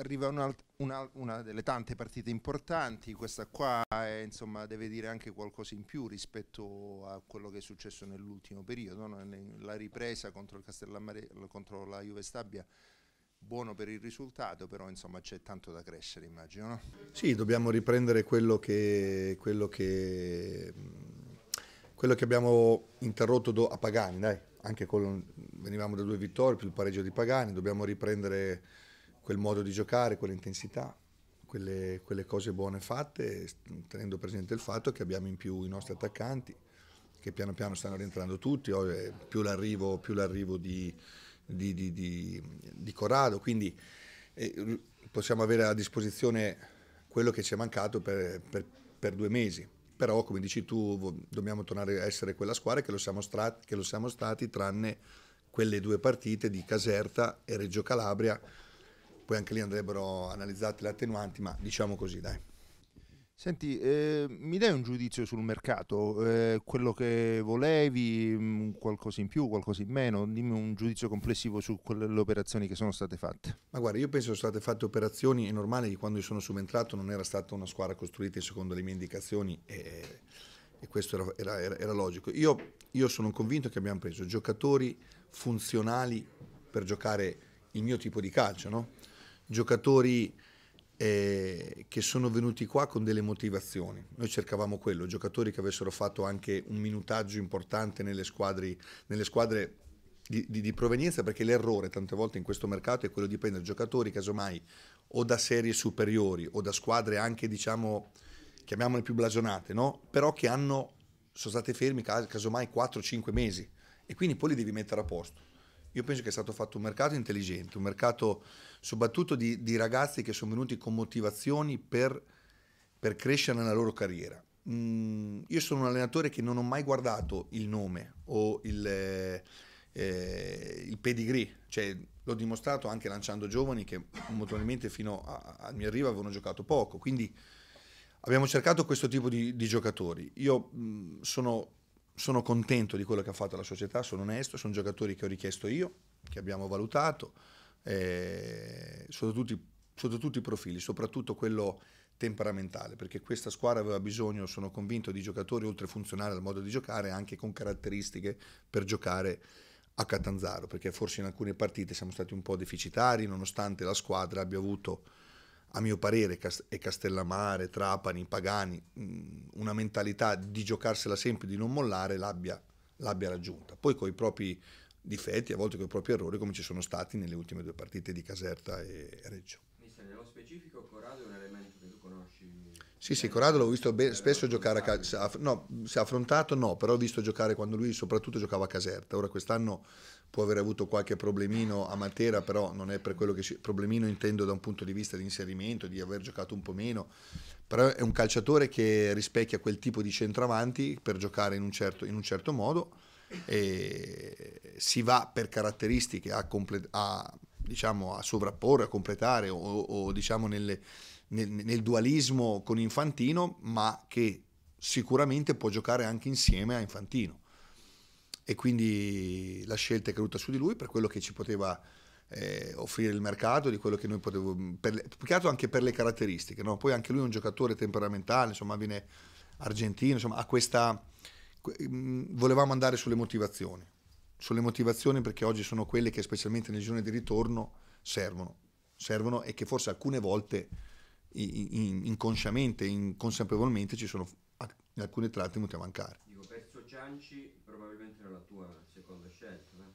arriva una, una, una delle tante partite importanti, questa qua è, eh, insomma, deve dire anche qualcosa in più rispetto a quello che è successo nell'ultimo periodo, no? la ripresa contro, il Castellammare, contro la Juve Stabia buono per il risultato, però insomma c'è tanto da crescere immagino. No? Sì, dobbiamo riprendere quello che, quello che, quello che abbiamo interrotto a Pagani, dai. anche con, venivamo da due vittorie più il pareggio di Pagani, dobbiamo riprendere quel modo di giocare, quell'intensità, quelle, quelle cose buone fatte, tenendo presente il fatto che abbiamo in più i nostri attaccanti, che piano piano stanno rientrando tutti, oh, eh, più l'arrivo, più l'arrivo di, di, di, di, di Corrado, quindi eh, possiamo avere a disposizione quello che ci è mancato per, per, per, due mesi. Però, come dici tu, dobbiamo tornare a essere quella squadra che lo siamo, strat- che lo siamo stati, tranne quelle due partite di Caserta e Reggio Calabria poi anche lì andrebbero analizzate le attenuanti, ma diciamo così, dai. Senti, eh, mi dai un giudizio sul mercato? Eh, quello che volevi, mm, qualcosa in più, qualcosa in meno? Dimmi un giudizio complessivo su quelle operazioni che sono state fatte. Ma guarda, io penso che sono state fatte operazioni, è normale che quando io sono subentrato non era stata una squadra costruita secondo le mie indicazioni e, e questo era, era, era logico. Io, io sono convinto che abbiamo preso giocatori funzionali per giocare il mio tipo di calcio, no? giocatori eh, che sono venuti qua con delle motivazioni. Noi cercavamo quello, giocatori che avessero fatto anche un minutaggio importante nelle, squadri, nelle squadre di, di, di, provenienza, perché l'errore tante volte in questo mercato è quello di prendere giocatori casomai o da serie superiori o da squadre anche, diciamo, chiamiamole più blasonate, no? però che hanno, sono state fermi casomai 4-5 mesi e quindi poi li devi mettere a posto io penso che è stato fatto un mercato intelligente, un mercato soprattutto di, di ragazzi che sono venuti con motivazioni per, per crescere nella loro carriera. Mm, io sono un allenatore che non ho mai guardato il nome o il, eh, eh il pedigree, cioè, l'ho dimostrato anche lanciando giovani che molto fino al mio arrivo avevano giocato poco, quindi abbiamo cercato questo tipo di, di giocatori. Io mh, mm, sono sono contento di quello che ha fatto la società, sono onesto, sono giocatori che ho richiesto io, che abbiamo valutato, eh, sotto, tutti, sotto tutti i profili, soprattutto quello temperamentale, perché questa squadra aveva bisogno, sono convinto, di giocatori oltre funzionare al modo di giocare, anche con caratteristiche per giocare a Catanzaro, perché forse in alcune partite siamo stati un po' deficitari, nonostante la squadra abbia avuto a mio parere, e Castellamare, Trapani, Pagani, mm, una mentalità di giocarsela sempre, di non mollare, l'abbia, l'abbia raggiunta. Poi con i propri difetti, a volte con i propri errori, come ci sono stati nelle ultime due partite di Caserta e Reggio nello specifico Corrado è un elemento che tu conosci? Sì, sì, Corrado l'ho visto be- spesso giocare a calcio, no, si è affrontato no, però ho visto giocare quando lui soprattutto giocava a Caserta, ora quest'anno può aver avuto qualche problemino a Matera, però non è per quello che si... problemino intendo da un punto di vista di inserimento, di aver giocato un po' meno, però è un calciatore che rispecchia quel tipo di centravanti per giocare in un certo, in un certo modo e si va per caratteristiche a, comple- a diciamo, a sovrapporre, a completare o, o diciamo nelle, nel, nel dualismo con Infantino, ma che sicuramente può giocare anche insieme a Infantino. E quindi la scelta è caduta su di lui per quello che ci poteva eh, offrire il mercato, di quello che noi potevamo, più che altro anche per le caratteristiche. No? Poi anche lui è un giocatore temperamentale, insomma, viene argentino, insomma, ha questa... Volevamo andare sulle motivazioni sulle motivazioni perché oggi sono quelle che specialmente nel giorno di ritorno servono, servono e che forse alcune volte inconsciamente, inconsapevolmente ci sono in alcuni tratti venuti a mancare. Dico, perso Cianci probabilmente era la tua seconda scelta, no?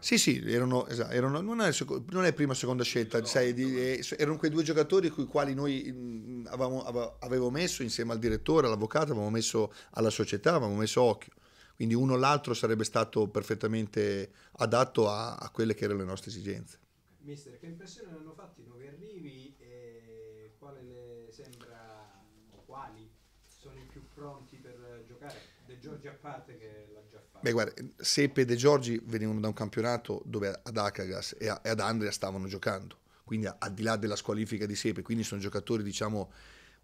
Sì, sì, erano, esatto, erano, non, è, non, è, prima o seconda scelta, no, sai, no. Eh, erano quei due giocatori con i quali noi mm, avevamo, avevo messo insieme al direttore, all'avvocato, avevamo messo alla società, avevamo messo occhio quindi uno o l'altro sarebbe stato perfettamente adatto a, a quelle che erano le nostre esigenze. Mister, che impressione hanno fatto i nuovi arrivi e quale le sembra o quali sono i più pronti per giocare? De Giorgi a parte che l'ha già fatto. Beh, guarda, Sepe e De Giorgi venivano da un campionato dove ad Akagas e ad Andrea stavano giocando, quindi al di là della squalifica di Sepe, quindi sono giocatori, diciamo,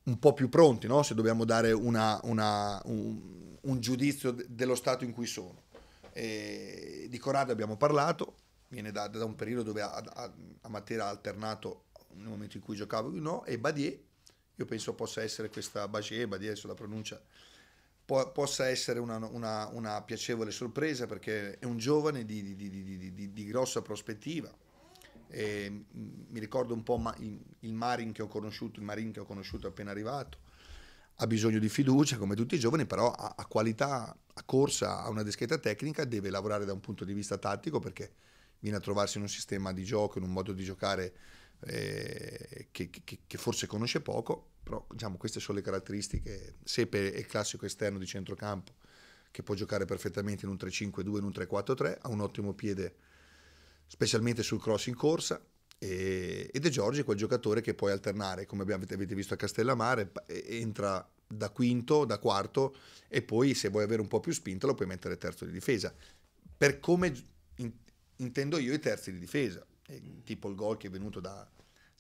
un po' più pronti, no? se dobbiamo dare una, una, un, un, giudizio dello stato in cui sono. E di Corrado abbiamo parlato, viene da, da un periodo dove a, a, a Matera ha alternato nel momento in cui giocavo no, e Badier, io penso possa essere questa Badier, Badier adesso pronuncia, po, possa essere una, una, piacevole sorpresa perché è un giovane di, di, di, di grossa prospettiva eh, mi ricordo un po' ma- il Marin che ho conosciuto, il Marin che ho conosciuto appena arrivato, ha bisogno di fiducia come tutti i giovani, però ha, ha qualità, ha corsa, ha una discreta tecnica, deve lavorare da un punto di vista tattico perché viene a trovarsi in un sistema di gioco, in un modo di giocare eh, che, che, che, forse conosce poco, però diciamo, queste sono le caratteristiche. Sepe è il classico esterno di centrocampo che può giocare perfettamente in un 3-5-2, in un 3-4-3, ha un ottimo piede specialmente sul cross in corsa. E, e De Giorgi è quel giocatore che puoi alternare, come avete visto a Castellamare, entra da quinto, da quarto e poi se vuoi avere un po' più spinta lo puoi mettere terzo di difesa. Per come in, intendo io i terzi di difesa, e, tipo il gol che è venuto da,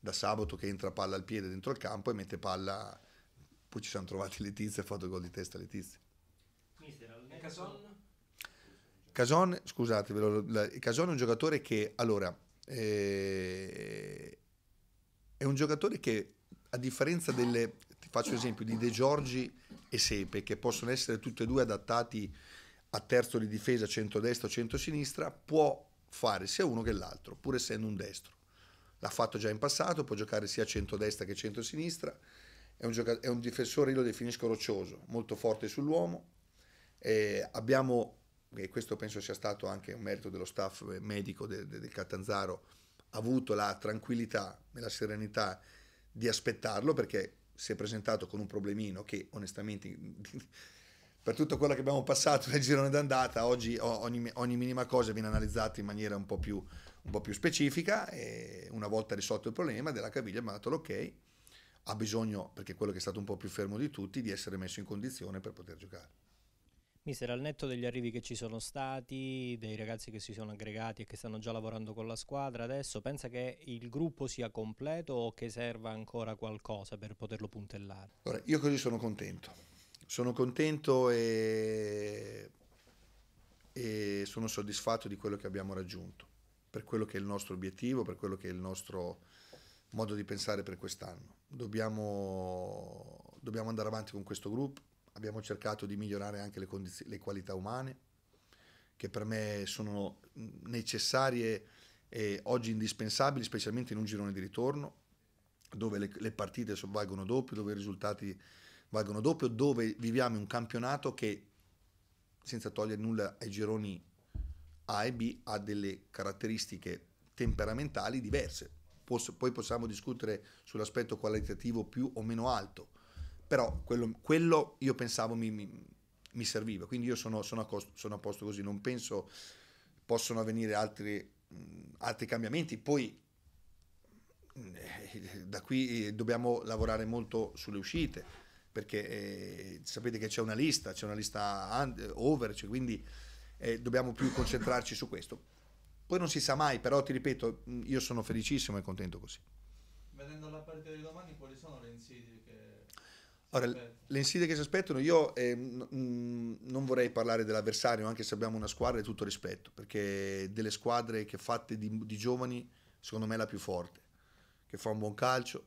da sabato che entra palla al piede dentro il campo e mette palla, poi ci siamo trovati Letizia, ha fatto il gol di testa Letizia. Mister, nel Casone, scusate, Cason è un giocatore che, allora, eh, è un giocatore che a differenza delle, ti faccio esempio, di De Giorgi e Sepe, che possono essere tutti e due adattati a terzo di difesa, centro centrodestra o sinistra può fare sia uno che l'altro, pur essendo un destro. L'ha fatto già in passato, può giocare sia centro-destra che centrosinistra, è un, gioca- è un difensore, io lo definisco roccioso, molto forte sull'uomo. Eh, abbiamo e questo penso sia stato anche un merito dello staff eh, medico del de, de Catanzaro, ha avuto la tranquillità e la serenità di aspettarlo perché si è presentato con un problemino che onestamente per tutto quello che abbiamo passato nel girone d'andata oggi ogni, ogni minima cosa viene analizzata in maniera un po' più, un po più specifica e una volta risolto il problema della caviglia mi ha dato l'ok ha bisogno, perché quello che è stato un po' più fermo di tutti, di essere messo in condizione per poter giocare. Mister, al netto degli arrivi che ci sono stati, dei ragazzi che si sono aggregati e che stanno già lavorando con la squadra adesso, pensa che il gruppo sia completo o che serva ancora qualcosa per poterlo puntellare? Allora, io così sono contento. Sono contento e... e sono soddisfatto di quello che abbiamo raggiunto, per quello che è il nostro obiettivo, per quello che è il nostro modo di pensare per quest'anno. Dobbiamo, dobbiamo andare avanti con questo gruppo, abbiamo cercato di migliorare anche le, condiz- le qualità umane, che per me sono necessarie e oggi indispensabili, specialmente in un girone di ritorno, dove le, le partite valgono doppio, dove i risultati valgono doppio, dove viviamo in un campionato che, senza togliere nulla ai gironi A e B, ha delle caratteristiche temperamentali diverse. poi possiamo discutere sull'aspetto qualitativo più o meno alto, però quello, quello io pensavo mi, mi, mi, serviva, quindi io sono, sono, a costo, sono, a posto così, non penso possono avvenire altri, mh, altri cambiamenti, poi eh, da qui eh, dobbiamo lavorare molto sulle uscite, perché eh, sapete che c'è una lista, c'è una lista under, over, cioè, quindi eh, dobbiamo più concentrarci su questo. Poi non si sa mai, però ti ripeto, io sono felicissimo e contento così. Vedendo la partita di domani, quali sono le insidie? Ora, certo. le insidie che si aspettano, io eh, mh, non vorrei parlare dell'avversario, anche se abbiamo una squadra di tutto rispetto, perché delle squadre che fatte di, di giovani, secondo me è la più forte, che fa un buon calcio,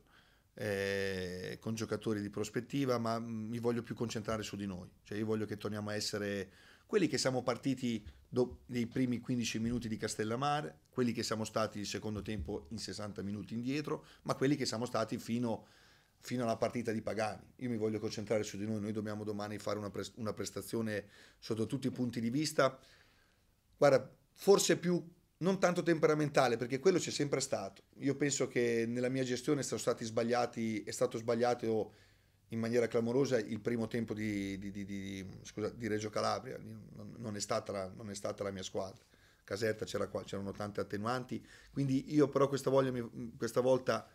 eh, con giocatori di prospettiva, ma mm, mi voglio più concentrare su di noi. Cioè io voglio che torniamo a essere quelli che siamo partiti do, nei primi 15 minuti di Castellamare, quelli che siamo stati il secondo tempo in 60 minuti indietro, ma quelli che siamo stati fino a fino alla partita di Pagani. Io mi voglio concentrare su di noi, noi dobbiamo domani fare una, pre- una prestazione sotto tutti i punti di vista. Guarda, forse più non tanto temperamentale, perché quello c'è sempre stato. Io penso che nella mia gestione sono stati sbagliati, è stato sbagliato in maniera clamorosa il primo tempo di, di, di, di scusa, Reggio Calabria, non, non, è la, non, è stata la, mia squadra. Caserta c'era qua, c'erano tante attenuanti, quindi io però questa, voglia, questa volta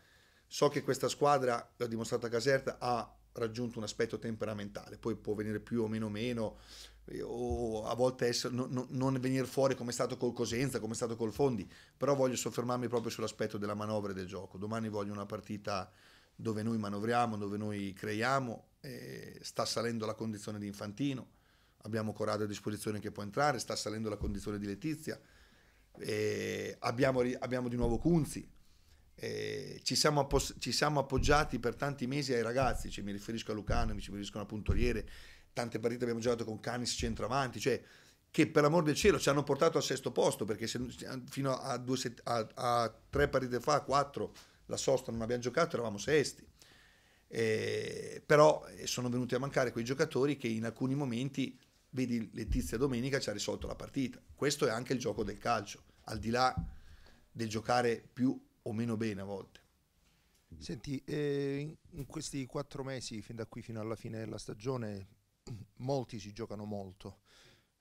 So che questa squadra, l'ha dimostrato Caserta, ha raggiunto un aspetto temperamentale, poi può venire più o meno meno, eh, o a volte essere, no, no, non venire fuori come è stato col Cosenza, come è stato col Fondi, però voglio soffermarmi proprio sull'aspetto della manovra e del gioco. Domani voglio una partita dove noi manovriamo, dove noi creiamo, eh, sta salendo la condizione di Infantino, abbiamo Corrado a disposizione che può entrare, sta salendo la condizione di Letizia, eh, abbiamo, abbiamo di nuovo Cunzi, eh, ci, siamo appos- ci, siamo appoggiati per tanti mesi ai ragazzi, cioè mi riferisco a Lucano, mi riferisco a Puntoliere, tante partite abbiamo giocato con Canis centravanti, cioè che per amor del cielo ci hanno portato al sesto posto perché se, cioè, fino a, due set- a, a tre partite fa, quattro, la sosta non abbiamo giocato, eravamo sesti. Eh, però eh, sono venuti a mancare quei giocatori che in alcuni momenti, vedi Letizia Domenica ci ha risolto la partita. Questo è anche il gioco del calcio, al di là del giocare più o meno bene a volte. Mm. Senti, eh, in questi quattro mesi, fin da qui fino alla fine della stagione, molti si giocano molto.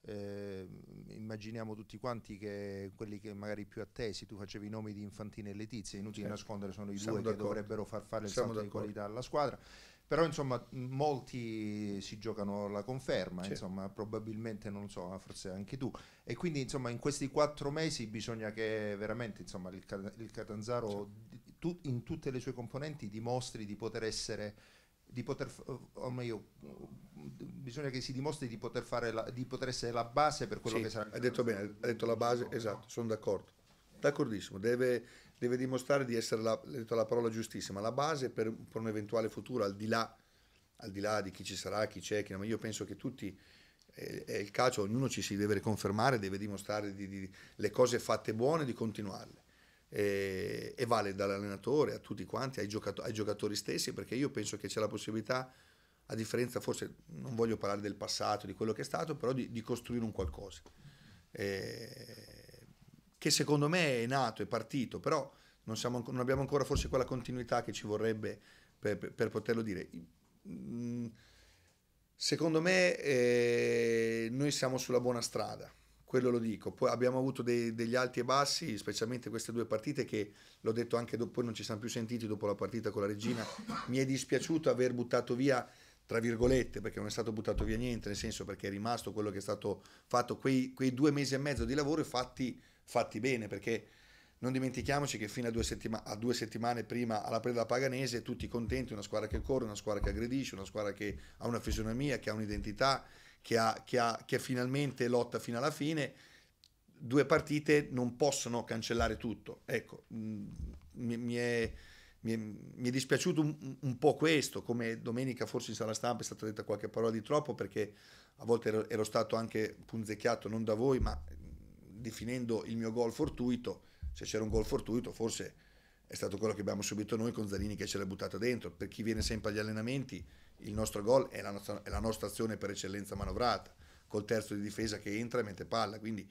Eh, immaginiamo tutti quanti che quelli che magari più attesi, tu facevi i nomi di Infantini e Letizia, inutile certo. nascondere, sono i Siamo due che dovrebbero far fare il Siamo salto d'accordo. di qualità alla squadra. Però insomma molti si giocano la conferma, sì. insomma probabilmente non so, forse anche tu. E quindi insomma in questi quattro mesi bisogna che veramente insomma il, il Catanzaro sì. tu, in tutte le sue componenti dimostri di poter essere di poter, o meglio, bisogna che si dimostri di poter, fare la, di poter essere la base per quello sì, che sarà. Hai detto bene, hai detto la base, esatto, sono d'accordo. D'accordissimo, deve deve dimostrare di essere la, la parola giustissima, la base per, per un eventuale futuro, al di, là, al di là di chi ci sarà, chi c'è, chi no, ma io penso che tutti è il calcio, ognuno ci si deve riconfermare, deve dimostrare di, di, le cose fatte buone di continuarle. E, e vale dall'allenatore a tutti quanti, ai, giocato, ai, giocatori stessi, perché io penso che c'è la possibilità, a differenza, forse non voglio parlare del passato, di quello che è stato, però di, di costruire un qualcosa. E, che secondo me è nato, è partito, però non, siamo, non abbiamo ancora forse quella continuità che ci vorrebbe per, per, per poterlo dire. Mm, secondo me eh, noi siamo sulla buona strada, quello lo dico. Poi abbiamo avuto dei, degli alti e bassi, specialmente queste due partite che l'ho detto anche dopo, non ci siamo più sentiti dopo la partita con la Regina. Mi è dispiaciuto aver buttato via tra virgolette, perché non è stato buttato via niente, nel senso perché è rimasto quello che è stato fatto, quei, quei due mesi e mezzo di lavoro fatti fatti bene perché non dimentichiamoci che fino a due, settima- a due settimane prima alla preda paganese tutti contenti, una squadra che corre, una squadra che aggredisce, una squadra che ha una fisionomia, che ha un'identità, che, ha, che, ha, che finalmente lotta fino alla fine, due partite non possono cancellare tutto. Ecco, mm, mi, mi, è, mi, è, mi è, dispiaciuto un, un, po' questo, come domenica forse in sala stampa è stata detta qualche parola di troppo perché a volte ero, ero stato anche punzecchiato non da voi ma definendo il mio gol fortuito, se c'era un gol fortuito forse è stato quello che abbiamo subito noi con Zanini che ce l'ha buttata dentro. Per chi viene sempre agli allenamenti, il nostro gol è la nostra, è la nostra azione per eccellenza manovrata, col terzo di difesa che entra e mette palla. Quindi,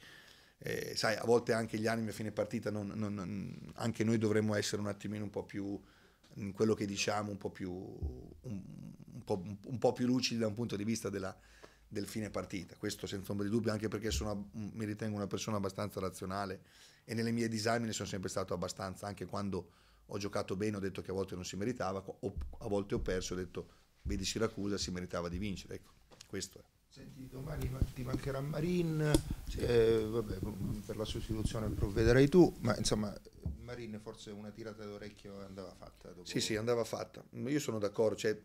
eh, sai, a volte anche gli animi a fine partita, non, non, non, anche noi dovremmo essere un attimino un po' più in quello che diciamo, un po' più, un, un po', un po più lucidi da un punto di vista della, del fine partita, questo senza ombra di dubbio, anche perché sono, mi ritengo una persona abbastanza razionale e nelle mie disamine sono sempre stato abbastanza, anche quando ho giocato bene ho detto che a volte non si meritava, o a volte ho perso, ho detto vedi Siracusa si meritava di vincere, ecco, questo è. Senti, domani ti mancherà Marin, eh, vabbè, per la sostituzione provvederai tu, ma insomma Marine forse una tirata d'orecchio andava fatta. Dopo... Sì, sì, andava fatta, io sono d'accordo, cioè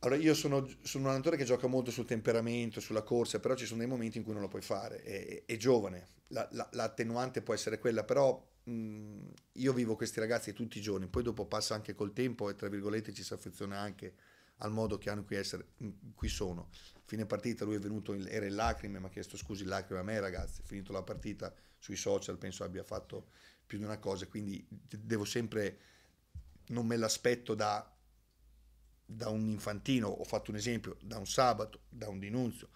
allora, io sono, sono, un allenatore che gioca molto sul temperamento, sulla corsa, però ci sono dei momenti in cui non lo puoi fare. È, è giovane, la, la, l'attenuante può essere quella, però mh, mm, io vivo questi ragazzi tutti i giorni, poi dopo passa anche col tempo e tra virgolette ci si affeziona anche al modo che hanno qui, essere, mm, qui sono. Fine partita lui è venuto, in, era in lacrime, mi ha chiesto scusi lacrime a me ragazzi, finito la partita sui social penso abbia fatto più di una cosa, quindi devo sempre, non me l'aspetto da da un infantino, ho fatto un esempio, da un sabato, da un dinunzio,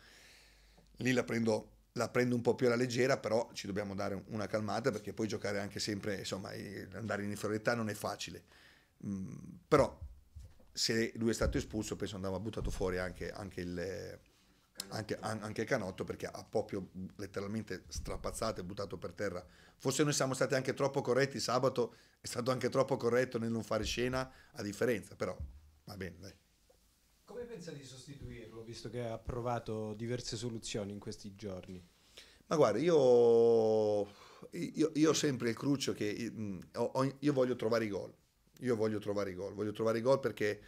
lì la prendo, la prendo un po' più alla leggera, però ci dobbiamo dare una calmata perché poi giocare anche sempre, insomma, andare in inferiorità non è facile. Mm, però se lui è stato espulso, penso andava buttato fuori anche, anche il... Anche, anche, Canotto perché ha proprio letteralmente strapazzato e buttato per terra. Forse noi siamo stati anche troppo corretti sabato, è stato anche troppo corretto nel non fare scena, a differenza, però va bene. Dai. Come pensa di sostituirlo, visto che ha provato diverse soluzioni in questi giorni? Ma guarda, io, io, io ho sempre il cruccio che io, voglio trovare i gol, io voglio trovare i gol, voglio trovare i gol perché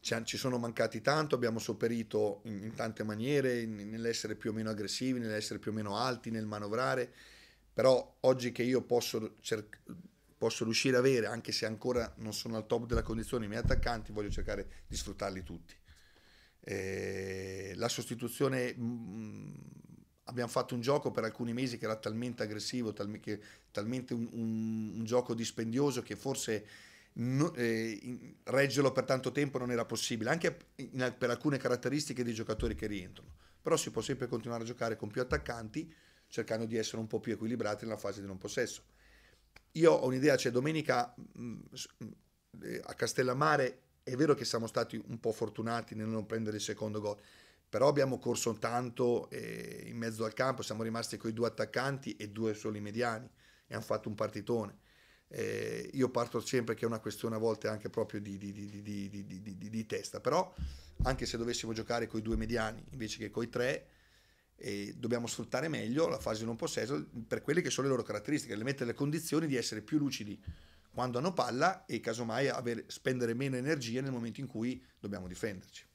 ci sono mancati tanto, abbiamo sopperito in, in tante maniere, in, nell'essere più o meno aggressivi, nell'essere più o meno alti, nel manovrare, però oggi che io posso cercare posso riuscire ad avere, anche se ancora non sono al top della condizione, i miei attaccanti, voglio cercare di sfruttarli tutti. Eh, la sostituzione, mh, mm, mm, abbiamo fatto un gioco per alcuni mesi che era talmente aggressivo, tal- che, talmente un, un, un, gioco dispendioso che forse no, eh, reggerlo per tanto tempo non era possibile, anche in, per alcune caratteristiche dei giocatori che rientrano. Però si può sempre continuare a giocare con più attaccanti cercando di essere un po' più equilibrati nella fase di non possesso io ho un'idea, cioè domenica mm, mm, eh, a Castellammare è vero che siamo stati un po' fortunati nel non prendere il secondo gol, però abbiamo corso tanto eh, in mezzo al campo, siamo rimasti con i due attaccanti e due soli mediani e hanno fatto un partitone. Eh, io parto sempre che è una questione a volte anche proprio di, di, di, di testa, però anche se dovessimo giocare con i due mediani invece che con i tre, e dobbiamo sfruttare meglio la fase di non possesso per quelle che sono le loro caratteristiche, le mettere le condizioni di essere più lucidi quando hanno palla e casomai avere, spendere meno energia nel momento in cui dobbiamo difenderci.